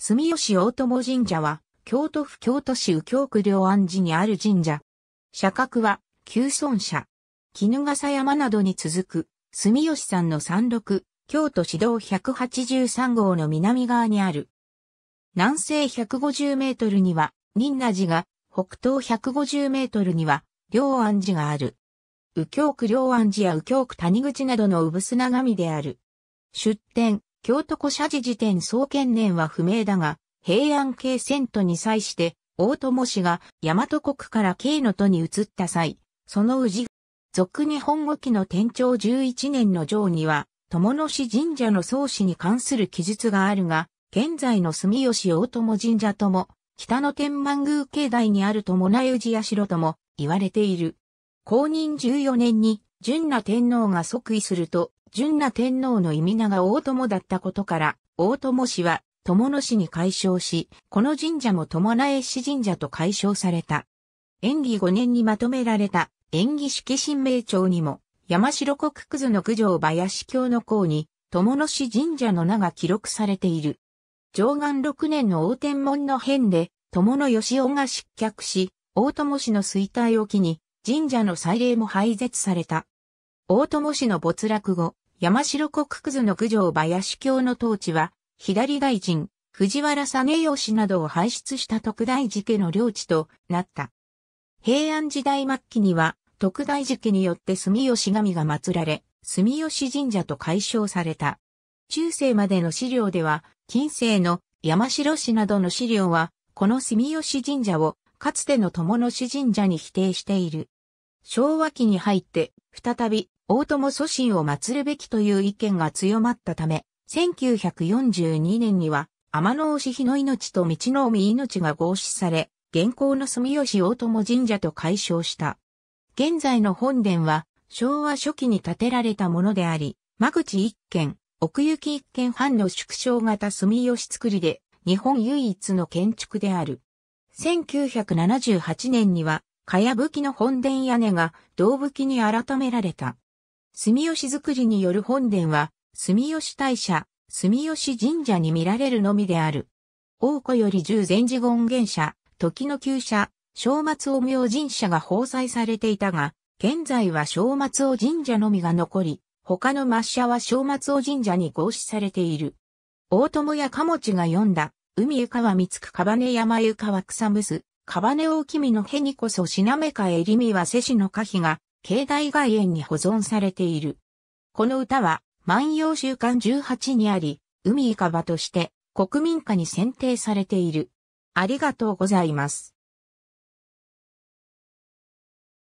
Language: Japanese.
住吉大友神社は、京都府京都市右京区両安寺にある神社。社格は、旧村社。絹笠山などに続く、住吉山の山麓、京都市道183号の南側にある。南西150メートルには、仁和寺が、北東150メートルには、両安寺がある。右京区両安寺や右京区谷口などの産砂神である。出典、京都古社寺時点創建年は不明だが、平安京遷都に際して、大友氏が大和国から京の都に移った際、その氏俗日本語記の天長11年の上には、友野氏神社の創始に関する記述があるが、現在の住吉大友神社とも、北の天満宮境内にある友内氏や城とも言われている。公認14年に、純那天皇が即位すると、純な天皇の意味名が大友だったことから、大友氏は、友野氏に改称し、この神社も友苗氏神社と改称された。演技5年にまとめられた、演技式神明帳にも、山城国葛の九条林教の項に、友野氏神社の名が記録されている。上岸6年の大天門の変で、友野義雄が失脚し、大友氏の衰退を機に、神社の祭礼も廃絶された。大友氏の没落後、山城国葛の九条林教の統治は、左大臣、藤原実義などを輩出した徳大寺家の領地となった。平安時代末期には、徳大寺家によって住吉神が祀られ、住吉神社と解消された。中世までの資料では、近世の山城市などの資料は、この住吉神社を、かつての友野市神社に否定している。昭和期に入って、再び大友祖神を祀るべきという意見が強まったため、1942年には、天の牛日の命と道の海命が合祀され、現行の住吉大友神社と解消した。現在の本殿は、昭和初期に建てられたものであり、間口一軒、奥行き一軒半の縮小型住吉造りで、日本唯一の建築である。1978年には、かやぶきの本殿屋根が、道吹きに改められた。住吉造りによる本殿は、住吉大社、住吉神社に見られるのみである。王子より十禅寺権現社、時の旧社、正松尾明神社が放載されていたが、現在は正松尾神社のみが残り、他の抹社は正松尾神社に合祀されている。大友や鴨地が読んだ、海ゆかは三つくかばね山ゆかは草むす、かばね大君のへにこそしなめかえりみはせしのかひが、境内外苑に保存されている。この歌は、万葉週刊18にあり、海いかばとして国民歌に選定されている。ありがとうございます。